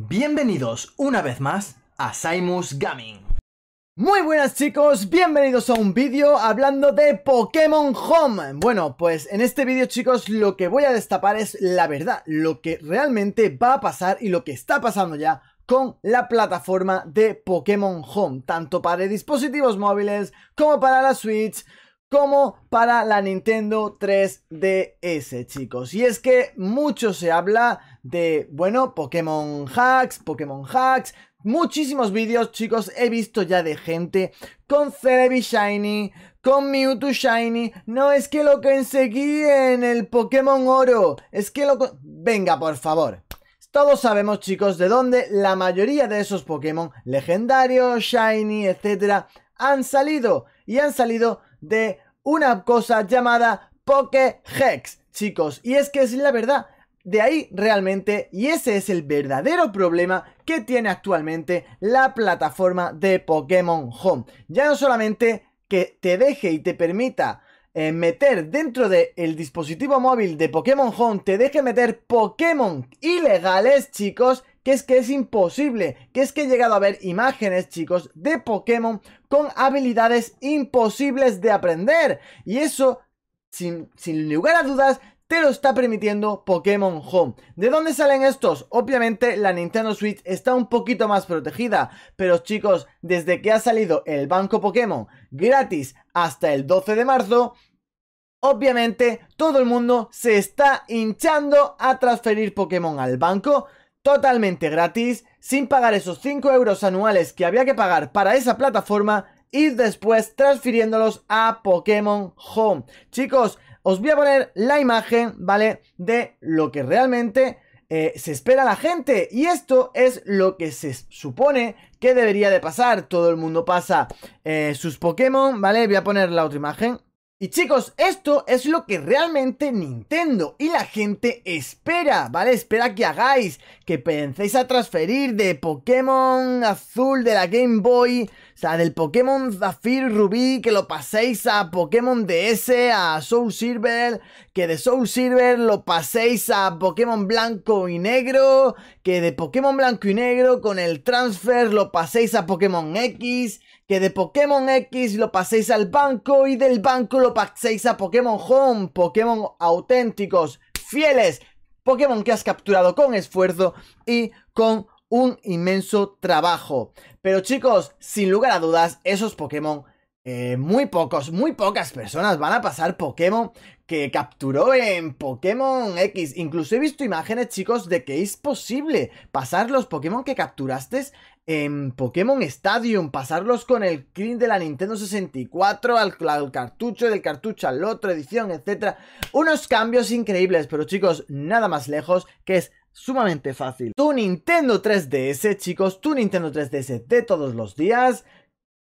Bienvenidos una vez más a Simus Gaming. Muy buenas chicos, bienvenidos a un vídeo hablando de Pokémon Home Bueno, pues en este vídeo chicos lo que voy a destapar es la verdad Lo que realmente va a pasar y lo que está pasando ya con la plataforma de Pokémon Home Tanto para dispositivos móviles como para la Switch como para la Nintendo 3DS, chicos. Y es que mucho se habla de, bueno, Pokémon hacks, Pokémon hacks. Muchísimos vídeos, chicos, he visto ya de gente con Celebi Shiny, con Mewtwo Shiny. No, es que lo conseguí en el Pokémon Oro. Es que lo... Venga, por favor. Todos sabemos, chicos, de dónde la mayoría de esos Pokémon legendarios, Shiny, etcétera, han salido. Y han salido de una cosa llamada Pokéhex, chicos. Y es que es la verdad. De ahí realmente, y ese es el verdadero problema que tiene actualmente la plataforma de Pokémon Home. Ya no solamente que te deje y te permita eh, meter dentro del el dispositivo móvil de Pokémon Home, te deje meter Pokémon ilegales, chicos, que es que es imposible, que es que he llegado a ver imágenes, chicos, de Pokémon con habilidades imposibles de aprender. Y eso, sin, sin lugar a dudas, te lo está permitiendo Pokémon Home. ¿De dónde salen estos? Obviamente la Nintendo Switch está un poquito más protegida, pero chicos, desde que ha salido el banco Pokémon gratis hasta el 12 de marzo, obviamente todo el mundo se está hinchando a transferir Pokémon al banco totalmente gratis, sin pagar esos 5 euros anuales que había que pagar para esa plataforma y después transfiriéndolos a Pokémon Home. Chicos, os voy a poner la imagen, ¿vale? De lo que realmente eh, se espera la gente. Y esto es lo que se supone que debería de pasar. Todo el mundo pasa eh, sus Pokémon, ¿vale? Voy a poner la otra imagen. Y chicos, esto es lo que realmente Nintendo y la gente espera, ¿vale? Espera que hagáis, que penséis a transferir de Pokémon azul de la Game Boy sea, del Pokémon Zafir Rubí, que lo paséis a Pokémon DS, a Soul Silver, que de Soul Silver lo paséis a Pokémon Blanco y Negro, que de Pokémon Blanco y Negro con el transfer lo paséis a Pokémon X, que de Pokémon X lo paséis al banco y del banco lo paséis a Pokémon Home, Pokémon auténticos, fieles, Pokémon que has capturado con esfuerzo y con un inmenso trabajo. Pero chicos, sin lugar a dudas, esos Pokémon, eh, muy pocos, muy pocas personas van a pasar Pokémon que capturó en Pokémon X. Incluso he visto imágenes, chicos, de que es posible pasar los Pokémon que capturaste en Pokémon Stadium, pasarlos con el clean de la Nintendo 64 al, al, cartucho, del cartucho al otro, edición, etc. Unos cambios increíbles, pero chicos, nada más lejos que es sumamente fácil. Tu Nintendo 3DS, chicos, tu Nintendo 3DS de todos los días,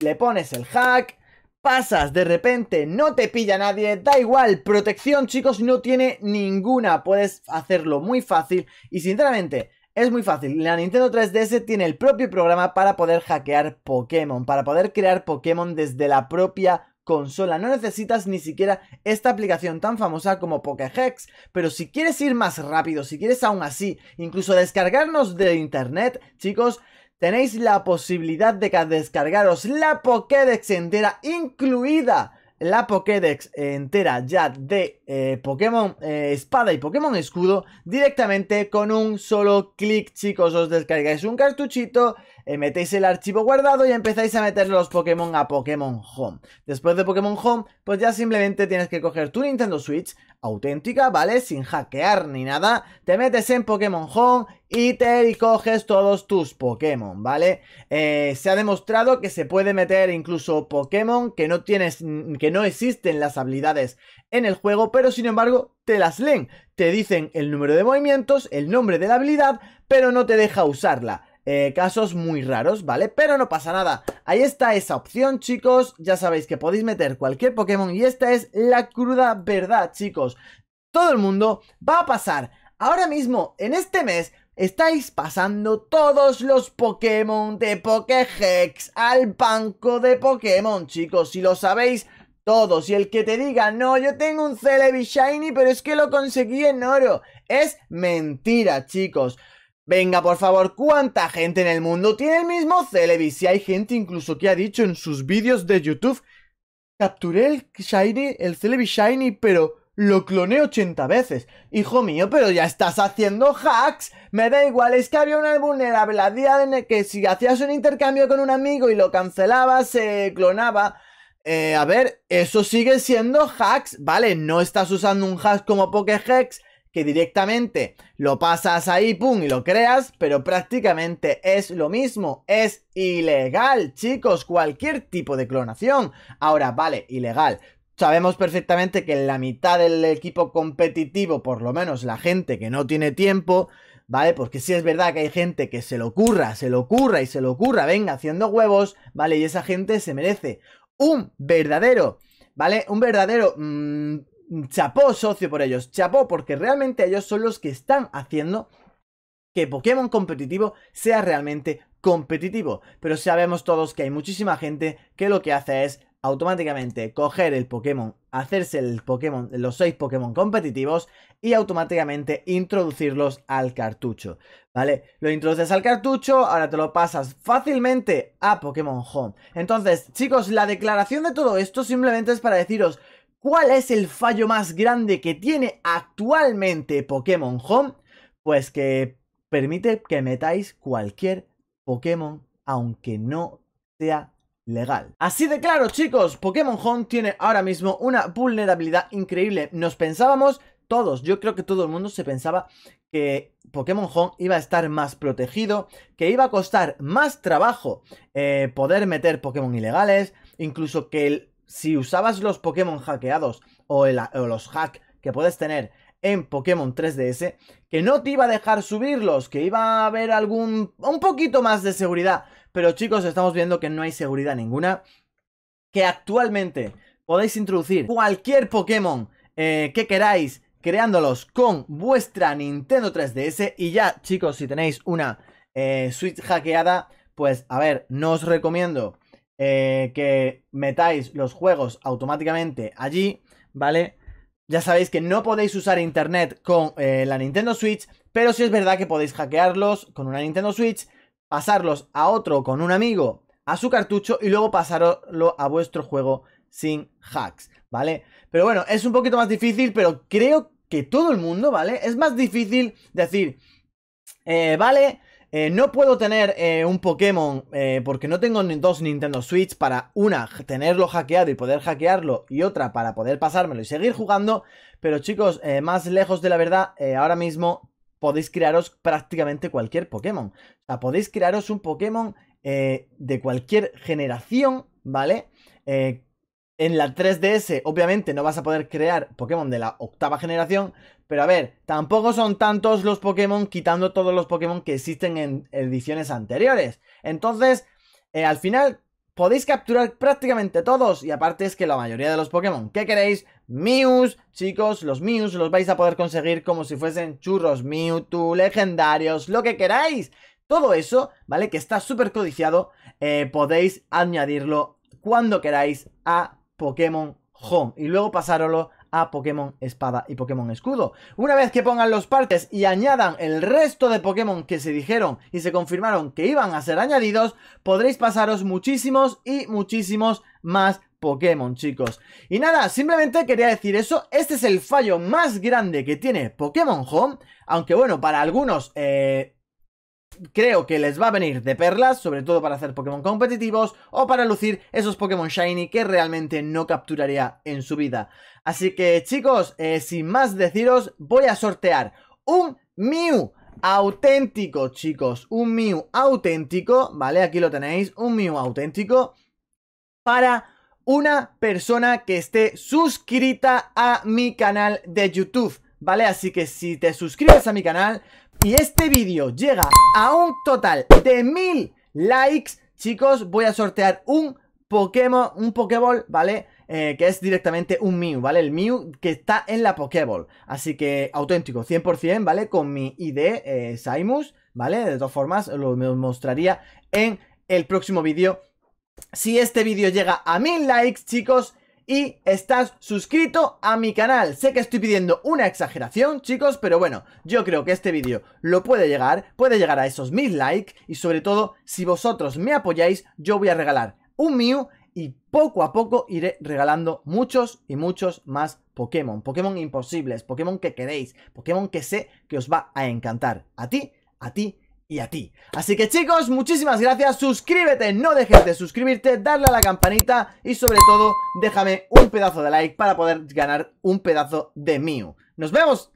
le pones el hack, pasas de repente, no te pilla nadie, da igual, protección, chicos, no tiene ninguna, puedes hacerlo muy fácil y sinceramente... Es muy fácil, la Nintendo 3DS tiene el propio programa para poder hackear Pokémon, para poder crear Pokémon desde la propia consola. No necesitas ni siquiera esta aplicación tan famosa como Pokéhex, pero si quieres ir más rápido, si quieres aún así incluso descargarnos de internet, chicos, tenéis la posibilidad de descargaros la Pokédex entera incluida la Pokédex entera ya de eh, Pokémon eh, Espada y Pokémon Escudo directamente con un solo clic, chicos. Os descargáis un cartuchito, eh, metéis el archivo guardado y empezáis a meter los Pokémon a Pokémon Home. Después de Pokémon Home, pues ya simplemente tienes que coger tu Nintendo Switch auténtica, ¿vale? Sin hackear ni nada, te metes en Pokémon Home y te coges todos tus Pokémon, ¿vale? Eh, se ha demostrado que se puede meter incluso Pokémon que no tienes, que no existen las habilidades en el juego, pero sin embargo te las leen, te dicen el número de movimientos, el nombre de la habilidad, pero no te deja usarla. Eh, casos muy raros, ¿vale? Pero no pasa nada. Ahí está esa opción, chicos. Ya sabéis que podéis meter cualquier Pokémon y esta es la cruda verdad, chicos. Todo el mundo va a pasar ahora mismo, en este mes, estáis pasando todos los Pokémon de Pokéhex al banco de Pokémon, chicos. Si lo sabéis todos, y el que te diga, no, yo tengo un Celebi Shiny, pero es que lo conseguí en oro, es mentira, chicos. Venga, por favor, ¿cuánta gente en el mundo tiene el mismo Celebi? hay gente incluso que ha dicho en sus vídeos de YouTube, capturé el Shiny, el Celebi Shiny, pero lo cloné 80 veces. Hijo mío, pero ya estás haciendo hacks. Me da igual, es que había una vulnerabilidad en que si hacías un intercambio con un amigo y lo cancelabas, se clonaba. Eh, a ver, eso sigue siendo hacks, ¿vale? No estás usando un hack como Pokehex que directamente lo pasas ahí, pum, y lo creas, pero prácticamente es lo mismo, es ilegal, chicos, cualquier tipo de clonación. Ahora, vale, ilegal. Sabemos perfectamente que en la mitad del equipo competitivo, por lo menos la gente que no tiene tiempo, ¿vale? Porque si es verdad que hay gente que se lo ocurra, se lo ocurra y se lo ocurra, venga, haciendo huevos, ¿vale? Y esa gente se merece un verdadero, ¿vale? Un verdadero mm, Mm, chapó socio por ellos, chapó porque realmente ellos son los que están haciendo que Pokémon competitivo sea realmente competitivo. Pero sabemos todos que hay muchísima gente que lo que hace es automáticamente coger el Pokémon, hacerse el Pokémon, los seis Pokémon competitivos y automáticamente introducirlos al cartucho, ¿vale? Lo introduces al cartucho, ahora te lo pasas fácilmente a Pokémon Home. Entonces, chicos, la declaración de todo esto simplemente es para deciros, ¿Cuál es el fallo más grande que tiene actualmente Pokémon Home? Pues que permite que metáis cualquier Pokémon aunque no sea legal. Así de claro chicos, Pokémon Home tiene ahora mismo una vulnerabilidad increíble. Nos pensábamos todos, yo creo que todo el mundo se pensaba que Pokémon Home iba a estar más protegido, que iba a costar más trabajo eh, poder meter Pokémon ilegales, incluso que el si usabas los Pokémon hackeados o, los hack que puedes tener en Pokémon 3DS, que no te iba a dejar subirlos, que iba a haber algún... un poquito más de seguridad. Pero chicos, estamos viendo que no hay seguridad ninguna, que actualmente podéis introducir cualquier Pokémon eh, que queráis creándolos con vuestra Nintendo 3DS y ya chicos si tenéis una suite eh, Switch hackeada pues a ver no os recomiendo eh, que metáis los juegos automáticamente allí, ¿vale? Ya sabéis que no podéis usar internet con eh, la Nintendo Switch, pero sí es verdad que podéis hackearlos con una Nintendo Switch, pasarlos a otro con un amigo a su cartucho y luego pasarlo a vuestro juego sin hacks, ¿vale? Pero bueno, es un poquito más difícil, pero creo que todo el mundo, ¿vale? Es más difícil decir, eh, vale, eh, no puedo tener eh, un Pokémon eh, porque no tengo dos Nintendo Switch para una, tenerlo hackeado y poder hackearlo y otra para poder pasármelo y seguir jugando. Pero chicos, más lejos de la verdad, ahora mismo podéis crearos prácticamente cualquier Pokémon. O sea, podéis crearos un Pokémon de cualquier generación, ¿vale? Eh, en la 3DS, obviamente no vas a poder crear Pokémon de la octava generación, pero a ver, tampoco son tantos los Pokémon quitando todos los Pokémon que existen en ediciones anteriores. Entonces, eh, al final podéis capturar prácticamente todos y aparte es que la mayoría de los Pokémon que queréis, Mews, chicos, los Mews los vais a poder conseguir como si fuesen churros Mewtwo, legendarios, lo que queráis. Todo eso, ¿vale? Que está súper codiciado, eh, podéis añadirlo cuando queráis a Pokémon Home y luego pasároslo a Pokémon Espada y Pokémon Escudo. Una vez que pongan los partes y añadan el resto de Pokémon que se dijeron y se confirmaron que iban a ser añadidos, podréis pasaros muchísimos y muchísimos más Pokémon, chicos. Y nada, simplemente quería decir eso. Este es el fallo más grande que tiene Pokémon Home. Aunque bueno, para algunos eh, creo que les va a venir de perlas, sobre todo para hacer Pokémon competitivos o para lucir esos Pokémon Shiny que realmente no capturaría en su vida. Así que chicos, eh, sin más deciros, voy a sortear un Mew auténtico, chicos, un Mew auténtico, ¿vale? Aquí lo tenéis, un Mew auténtico para una persona que esté suscrita a mi canal de YouTube. ¿vale? Así que si te suscribes a mi canal, y este vídeo llega a un total de mil likes, chicos, voy a sortear un Pokémon, un Pokéball, ¿vale? Eh, que es directamente un Mew, ¿vale? El Mew que está en la Pokéball. Así que auténtico, 100%, ¿vale? Con mi ID eh, Simus, ¿vale? De todas formas, lo mostraría en el próximo vídeo. Si este vídeo llega a mil likes, chicos, y estás suscrito a mi canal. Sé que estoy pidiendo una exageración, chicos, pero bueno, yo creo que este vídeo lo puede llegar, puede llegar a esos mil likes y sobre todo, si vosotros me apoyáis, yo voy a regalar un Mew y poco a poco iré regalando muchos y muchos más Pokémon, Pokémon imposibles, Pokémon que queréis, Pokémon que sé que os va a encantar a ti, a ti y a ti. Así que chicos, muchísimas gracias, suscríbete, no dejes de suscribirte, darle a la campanita y sobre todo déjame un pedazo de like para poder ganar un pedazo de mío. ¡Nos vemos!